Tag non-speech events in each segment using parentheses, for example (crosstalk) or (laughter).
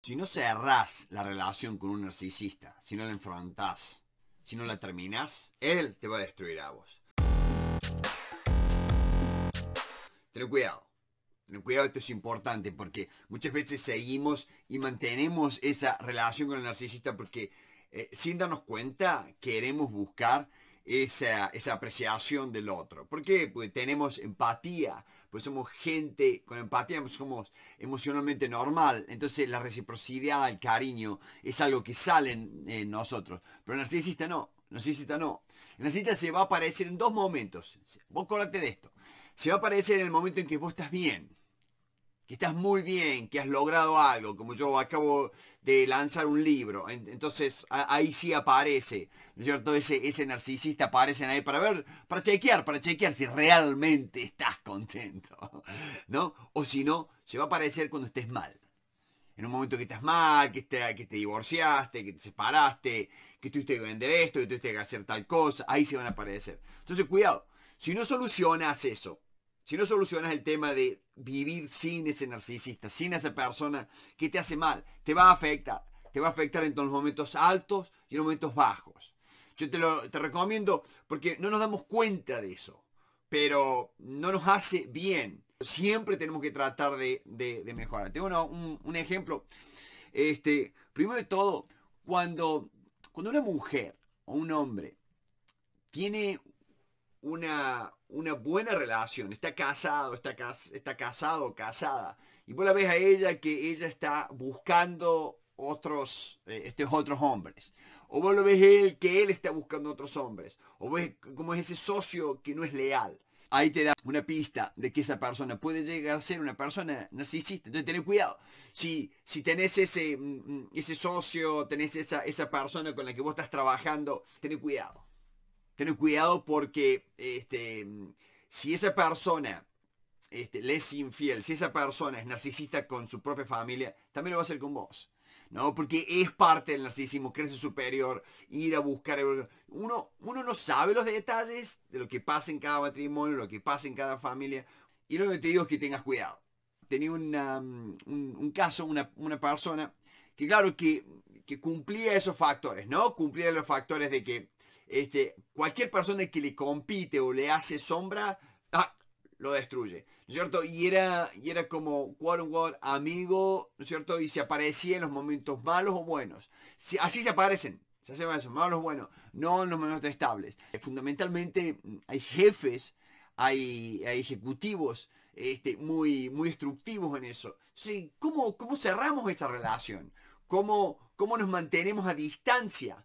Si no cerrás la relación con un narcisista, si no la enfrentás, si no la terminás, él te va a destruir a vos. Ten cuidado. Ten cuidado, esto es importante porque muchas veces seguimos y mantenemos esa relación con el narcisista porque eh, sin darnos cuenta queremos buscar esa, esa apreciación del otro. ¿Por qué? Porque tenemos empatía pues somos gente con empatía, pues somos emocionalmente normal. Entonces la reciprocidad, el cariño, es algo que sale en, nosotros. Pero el narcisista no, el narcisista no. El narcisista se va a aparecer en dos momentos. Vos acordate de esto. Se va a aparecer en el momento en que vos estás bien que estás muy bien, que has logrado algo, como yo acabo de lanzar un libro, entonces ahí sí aparece, ¿no es cierto? Ese, narcisista aparece ahí para ver, para chequear, para chequear si realmente estás contento, (laughs) ¿no? O si no, se va a aparecer cuando estés mal. En un momento que estás mal, que te, que te divorciaste, que te separaste, que tuviste que vender esto, que tuviste que hacer tal cosa, ahí se van a aparecer. Entonces, cuidado, si no solucionas eso, si no solucionas el tema de vivir sin ese narcisista, sin esa persona que te hace mal, te va a afectar. Te va a afectar en los momentos altos y en los momentos bajos. Yo te lo te recomiendo porque no nos damos cuenta de eso, pero no nos hace bien. Siempre tenemos que tratar de, mejorar. Tengo un, ejemplo. Este, primero de todo, cuando, cuando una mujer o un hombre tiene una, una buena relación, está casado, está, está casado, casada, y vos la ves a ella que ella está buscando otros, eh, estos otros hombres. O vos lo ves él que él está buscando otros hombres. O ves como es ese socio que no es leal. Ahí te da una pista de que esa persona puede llegar a ser una persona narcisista. Entonces tenés cuidado. Si, si tenés ese, mm, mm, ese socio, tenés esa, esa persona con la que vos estás trabajando, tenés cuidado tener cuidado porque este, si esa persona este, le es infiel, si esa persona es narcisista con su propia familia, también lo va a hacer con vos. ¿no? Porque es parte del narcisismo, crece superior, ir a buscar... Uno, uno no sabe los detalles de lo que pasa en cada matrimonio, lo que pasa en cada familia. Y lo que te digo es que tengas cuidado. Tenía un, caso, una, persona que claro, que, que cumplía esos factores, ¿no? Cumplía los factores de que este, cualquier persona que le compite o le hace sombra, ah, lo destruye, cierto? Y era, y era como amigo, ¿no es cierto? Y se aparecía en los momentos malos o buenos. así se aparecen, se hacen malos o buenos, no en los momentos estables. Eh, fundamentalmente mm, hay jefes, hay, ejecutivos este, muy, muy instructivos en eso. Sí, ¿cómo, ¿Cómo cerramos esa relación? ¿Cómo, ¿Cómo nos mantenemos a distancia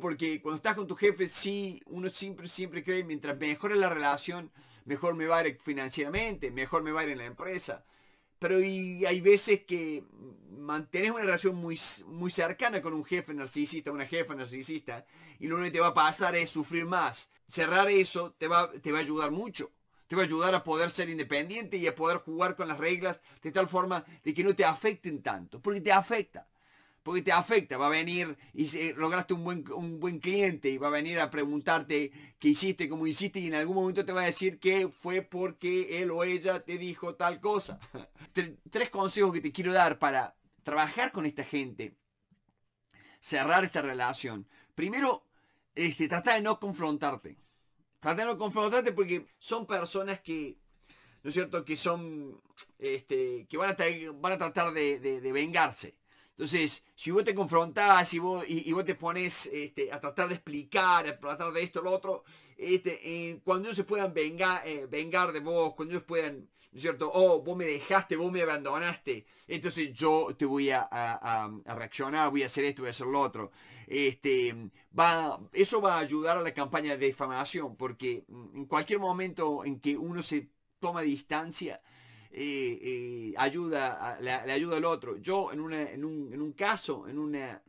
porque cuando estás con tu jefe, sí, uno siempre, siempre cree, mientras mejora la relación, mejor me va a ir financieramente, mejor me va a ir en la empresa. Pero hay veces que mantienes una relación muy, muy cercana con un jefe narcisista, una jefa narcisista, y lo único que te va a pasar es sufrir más. Cerrar eso te te va a ayudar mucho. Te va a ayudar a poder ser independiente y a poder jugar con las reglas de tal forma de que no te afecten tanto, porque te afecta porque te afecta, va a venir y si lograste un buen, buen cliente y va a venir a preguntarte qué hiciste, cómo hiciste y en algún momento te va a decir que fue porque él o ella te dijo tal cosa. (laughs) Tres consejos que te quiero dar para trabajar con esta gente, cerrar esta relación. Primero, este, trata de no confrontarte. Trata de no confrontarte porque son personas que ¿no es cierto? Que son, este, que van a, van a tratar de, vengarse. Entonces, si vos te confrontás y vos, y, vos te pones este, a tratar de explicar, a tratar de esto, lo otro, este, eh, cuando ellos se puedan vengar, eh, vengar de vos, cuando ellos puedan, ¿no es cierto? Oh, vos me dejaste, vos me abandonaste, entonces yo te voy a, reaccionar, voy a hacer esto, voy a hacer lo otro. Este, va, eso va a ayudar a la campaña de difamación, porque mm, en cualquier momento en que uno se toma distancia, y ayuda, le, ayuda al otro. Yo en, en, un, caso, en una,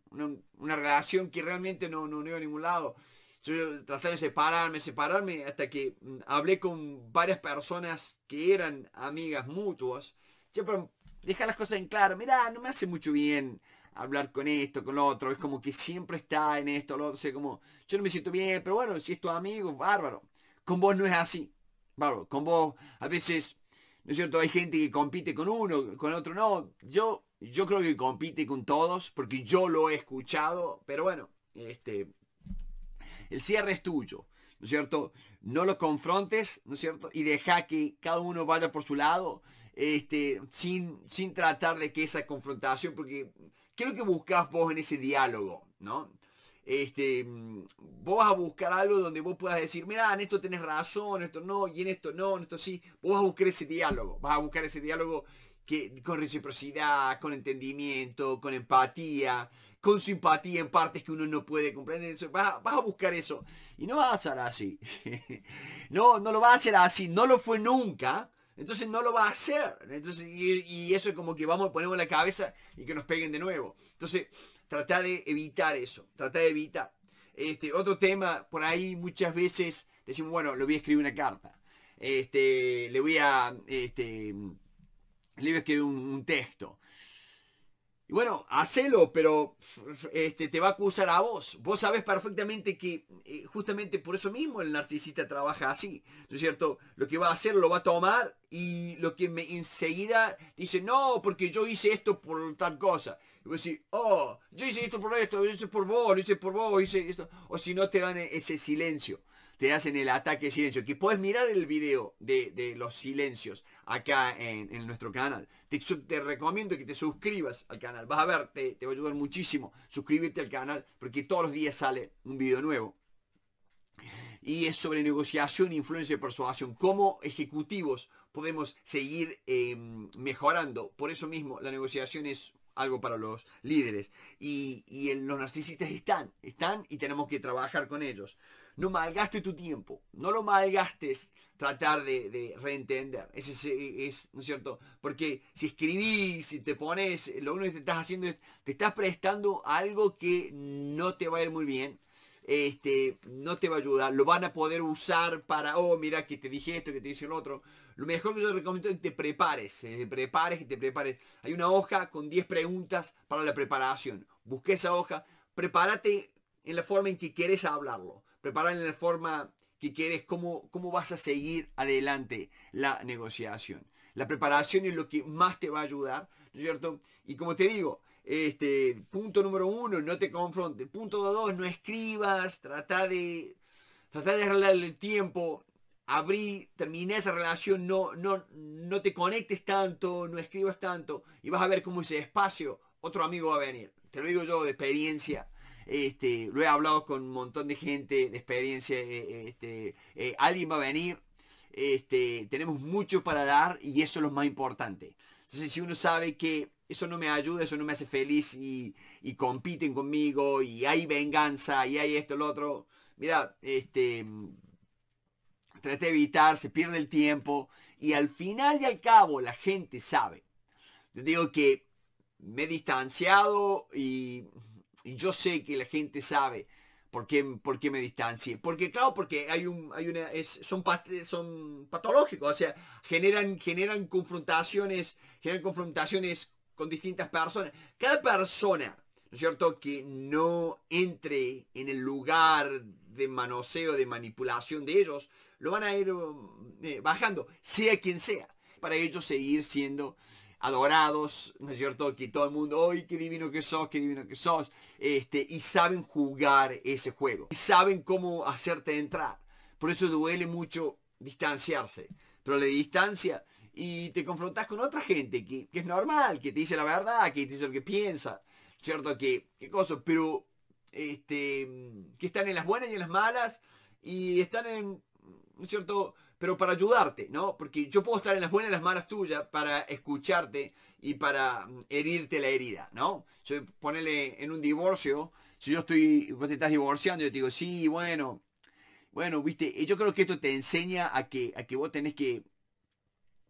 relación que realmente no, no, no iba a ningún lado, yo traté de separarme, separarme hasta que mm, hablé con varias personas que eran amigas mutuas. Siempre deja las cosas en claro, mira, no me hace mucho bien hablar con esto, con lo otro, es como que siempre está en esto, lo otro, como, yo no me siento bien, pero bueno, si es tu amigo, bárbaro. Con vos no es así, bárbaro. Con vos a veces ¿no es cierto? Hay gente que compite con uno, con otro no. Yo, yo creo que compite con todos, porque yo lo he escuchado, pero bueno, este, el cierre es tuyo, ¿no es cierto? No lo confrontes, ¿no es cierto? Y deja que cada uno vaya por su lado, este, sin, sin tratar de que esa confrontación, porque creo que buscas vos en ese diálogo, ¿no? este, mm, vos vas a buscar algo donde vos puedas decir, mira, en esto tenés razón, en esto no, y en esto no, en esto sí. Vos vas a buscar ese diálogo, vas a buscar ese diálogo que, con reciprocidad, con entendimiento, con empatía, con simpatía en partes que uno no puede comprender. Vas, a buscar eso. Y no va a hacer así. (laughs) no, no lo va a hacer así. No lo fue nunca. Entonces no lo va a hacer. Entonces, y, y eso es como que vamos, ponemos la cabeza y que nos peguen de nuevo. Entonces, Trata de evitar eso, trata de evitar. Este, otro tema, por ahí muchas veces decimos, bueno, le voy a escribir una carta. Este, le voy a, este, le escribir un texto bueno, hacelo, pero este, te va a acusar a vos. Vos sabés perfectamente que eh, justamente por eso mismo el narcisista trabaja así, ¿no es cierto? Lo que va a hacer lo va a tomar y lo que me, enseguida dice, no, porque yo hice esto por tal cosa. Y vos decís, oh, yo hice esto por esto, hice por vos, lo hice por vos, hice esto. O si no te dan ese silencio te hacen el ataque de silencio. Que puedes mirar el video de, los silencios acá en, nuestro canal. Te, recomiendo que te suscribas al canal. Vas a ver, te, va a ayudar muchísimo suscribirte al canal porque todos los días sale un video nuevo y es sobre negociación, influencia y persuasión. Como ejecutivos podemos seguir em, mejorando. Por eso mismo, la negociación es algo para los líderes. Y, los narcisistas están, están y tenemos que trabajar con ellos no malgaste tu tiempo, no lo malgastes tratar de, reentender. ese e, es, ¿no es cierto? Porque si escribís, si te pones, lo único que te estás haciendo es, te estás prestando algo que no te va a ir muy bien, este, no te va a ayudar, lo van a poder usar para, oh, mira que te dije esto, que te dije lo otro. Lo mejor que yo te recomiendo es que te prepares, eh, te prepares, y te prepares. Hay una hoja con 10 preguntas para la preparación. Busca esa hoja, prepárate en la forma en que quieres hablarlo preparar en la forma que quieres, cómo, cómo vas a seguir adelante la negociación. La preparación es lo que más te va a ayudar, cierto? Y como te digo, este, punto número uno, no te confronte. Punto dos, no escribas, trata de, de arreglar el tiempo, abrí, terminé esa relación, no, no, no te conectes tanto, no escribas tanto, y vas a ver cómo ese espacio, otro amigo va a venir. Te lo digo yo de experiencia, este, lo he hablado con un montón de gente de experiencia. Eh, eh, este, eh, alguien va a venir. Este, tenemos mucho para dar y eso es lo más importante. Entonces, si uno sabe que eso no me ayuda, eso no me hace feliz y, compiten conmigo y hay venganza y hay esto, lo otro. Mira, este, de evitar, se pierde el tiempo y al final y al cabo la gente sabe. Digo que me he distanciado y y yo sé que la gente sabe por qué, por qué me distancie. Porque, claro, porque hay un, hay una, son, son patológicos, o sea, generan, generan confrontaciones, generan confrontaciones con distintas personas. Cada persona, ¿no es cierto?, que no entre en el lugar de manoseo, de manipulación de ellos, lo van a ir eh, bajando, sea quien sea, para ellos seguir siendo adorados, ¿no es cierto? Que todo el mundo, ¡ay, qué divino que sos, qué divino que sos! Este, y saben jugar ese juego. Y saben cómo hacerte entrar. Por eso duele mucho distanciarse. Pero le distancia y te confrontas con otra gente que, que, es normal, que te dice la verdad, que te dice lo que piensa, ¿cierto? Que, qué cosa, pero este, que están en las buenas y en las malas y están en, ¿cierto? pero para ayudarte, ¿no? Porque yo puedo estar en las buenas y las malas tuyas para escucharte y para mm, herirte la herida, ¿no? Yo ponele en un divorcio, si yo estoy, vos te estás divorciando, yo te digo, sí, bueno, bueno, viste, eh, yo creo que esto te enseña a que, a que vos tenés que,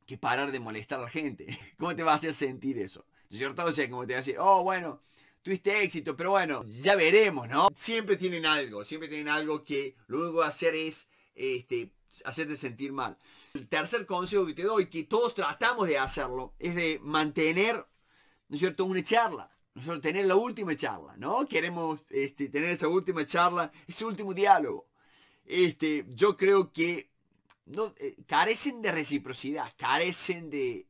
que parar de molestar a la gente. (laughs) ¿Cómo te va a hacer sentir eso? ¿Cierto? O sea, como te va a decir, oh, bueno, tuviste éxito, pero bueno, ya veremos, ¿no? Siempre tienen algo, siempre tienen algo que lo único que va a hacer es este, hacerte sentir mal. El tercer consejo que te doy, que todos tratamos de hacerlo, es de mantener, ¿no es cierto?, una charla. tener la última charla, ¿no? Queremos este, tener esa última charla, ese último diálogo. Este, yo creo que eh, carecen de reciprocidad, carecen de,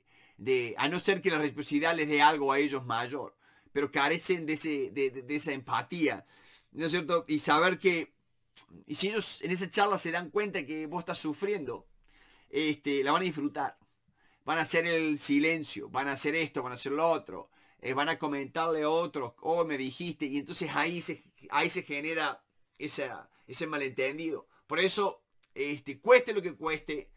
a no ser que la reciprocidad les dé algo a ellos mayor, pero carecen de, ese, de esa empatía, ¿no es cierto? Y saber que y si ellos en esa charla se dan cuenta que vos estás sufriendo, este, la van a disfrutar. Van a hacer el silencio, van a hacer esto, van a hacer lo otro. Eh, van a comentarle a otros, oh, me dijiste. Y entonces ahí se, ahí se genera esa, ese malentendido. Por eso, este, cueste lo que cueste,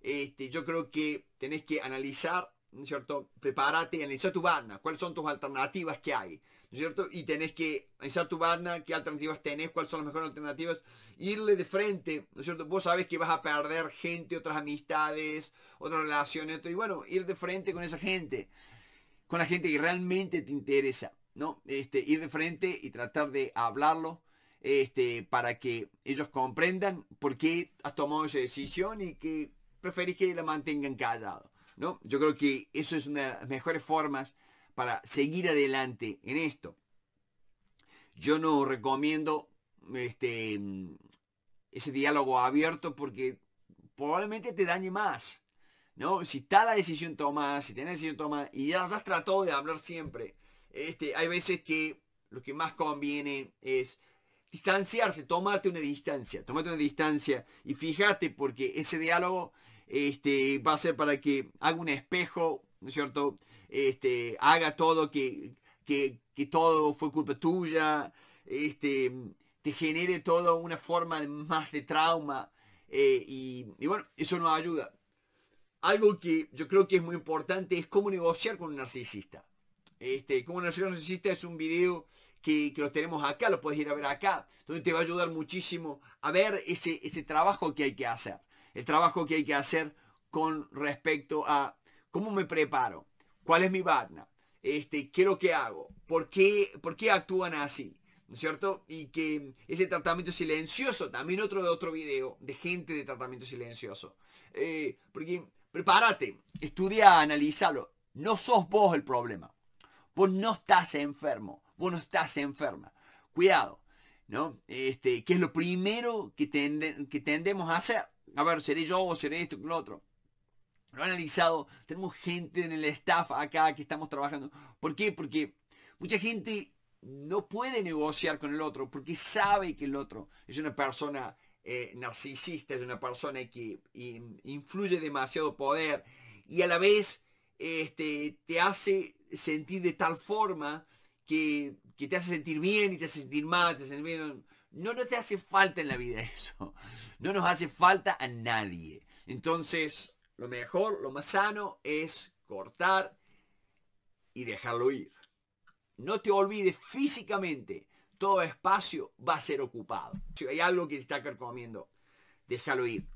este, yo creo que tenés que analizar ¿no es cierto? Prepárate, analiza tu banda, cuáles son tus alternativas que hay, ¿no cierto? Y tenés que analizar tu banda, qué alternativas tenés, cuáles son las mejores alternativas, irle de frente, ¿no es cierto? Vos sabés que vas a perder gente, otras amistades, otras relaciones, y bueno, ir de frente con esa gente, con la gente que realmente te interesa, ¿no? Este, ir de frente y tratar de hablarlo. Este, para que ellos comprendan por qué has tomado esa decisión y que preferís que la mantengan callado. Yo creo que eso es una de las mejores formas para seguir adelante en esto. Yo no recomiendo este, ese diálogo abierto porque probablemente te dañe más. ¿no? Si está la decisión tomada, si tenés la decisión tomada y ya has tratado de hablar siempre, este, hay veces que lo que más conviene es distanciarse, tomarte una distancia, tomate una distancia y fíjate porque ese diálogo este, va a ser para que haga un espejo, ¿no es cierto? Este, haga todo que, todo fue culpa tuya, este, te genere toda una forma más de trauma. Eh, y, bueno, eso nos ayuda. Algo que yo creo que es muy importante es cómo negociar con un narcisista. Este, cómo negociar con un narcisista es un video que, que los tenemos acá, lo puedes ir a ver acá, donde te va a ayudar muchísimo a ver ese trabajo que hay que hacer el trabajo que hay que hacer con respecto a cómo me preparo, cuál es mi batna, este, qué es lo que hago, por qué, por qué actúan así, ¿no es cierto? Y que ese tratamiento silencioso, también otro de otro video de gente de tratamiento silencioso. Eh, porque prepárate, estudia, analízalo. No sos vos el problema. Vos no estás enfermo, vos no estás enferma. Cuidado, ¿no? Este, que es lo primero que, que tendemos a hacer a ver, seré yo o seré esto con lo otro. Lo he analizado, tenemos gente en el staff acá que estamos trabajando. ¿Por qué? Porque mucha gente no puede negociar con el otro porque sabe que el otro es una persona eh, narcisista, es una persona que influye demasiado poder y a la vez este, te hace sentir de tal forma que, que, te hace sentir bien y te hace sentir mal, te hace sentir bien. No, nos te hace falta en la vida eso. No nos hace falta a nadie. Entonces, lo mejor, lo más sano es cortar y dejarlo ir. No te olvides físicamente, todo espacio va a ser ocupado. Si hay algo que te está carcomiendo, déjalo ir.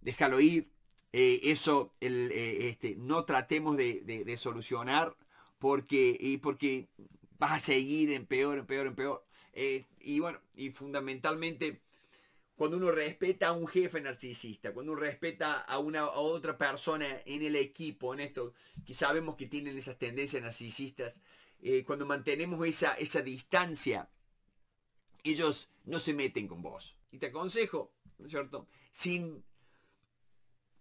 Déjalo ir. Eh, eso, eh, este, no tratemos de, solucionar porque, y porque vas a seguir en peor, en peor, en peor. Eh, y bueno, y fundamentalmente cuando uno respeta a un jefe narcisista, cuando uno respeta a una otra persona en el equipo, en esto, que sabemos que tienen esas tendencias narcisistas, eh, cuando mantenemos esa, esa distancia, ellos no se meten con vos. Y te aconsejo, ¿no es cierto? Sin,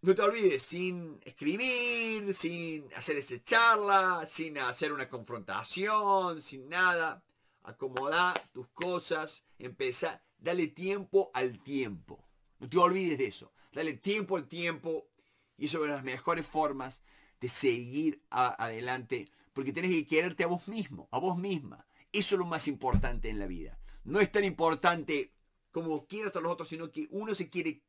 no te olvides, sin escribir, sin hacer esa charla, sin hacer una confrontación, sin nada acomoda tus cosas, empieza, dale tiempo al tiempo. No te olvides de eso. Dale tiempo al tiempo y eso es las mejores formas de seguir adelante porque tienes que quererte a vos mismo, a vos misma. Eso es lo más importante en la vida. No es tan importante como quieras a los otros, sino que uno se quiere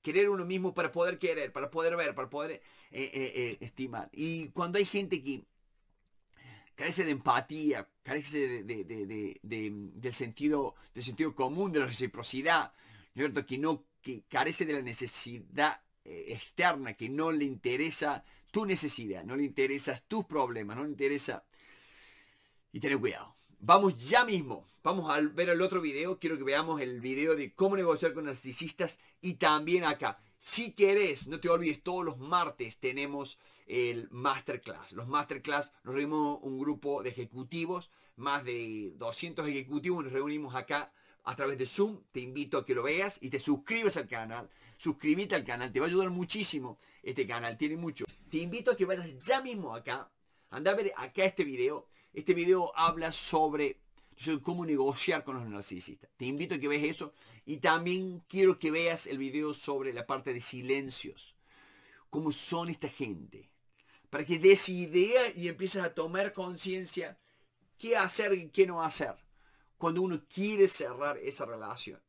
querer uno mismo para poder querer, para poder ver, para poder eh, eh, eh, estimar. Y cuando hay gente que carece de empatía, carece del, sentido, sentido común, de la reciprocidad, cierto? Que, no, que carece de la necesidad eh, externa, que no le interesa tu necesidad, no le interesan tus problemas, no le interesa... Y tener cuidado. Vamos ya mismo, vamos a ver el otro video, quiero que veamos el video de cómo negociar con narcisistas y también acá. Si querés, no te olvides, todos los martes tenemos el masterclass. Los masterclass nos reunimos un grupo de ejecutivos, más de 200 ejecutivos, nos reunimos acá a través de Zoom. Te invito a que lo veas y te suscribas al canal. Suscríbete al canal, te va a ayudar muchísimo este canal, tiene mucho. Te invito a que vayas ya mismo acá. Anda a ver acá este video. Este video habla sobre sobre cómo negociar con los narcisistas. Te invito a que veas eso y también quiero que veas el video sobre la parte de silencios. Cómo son esta gente. Para que des idea y empieces a tomar conciencia qué hacer y qué no hacer cuando uno quiere cerrar esa relación.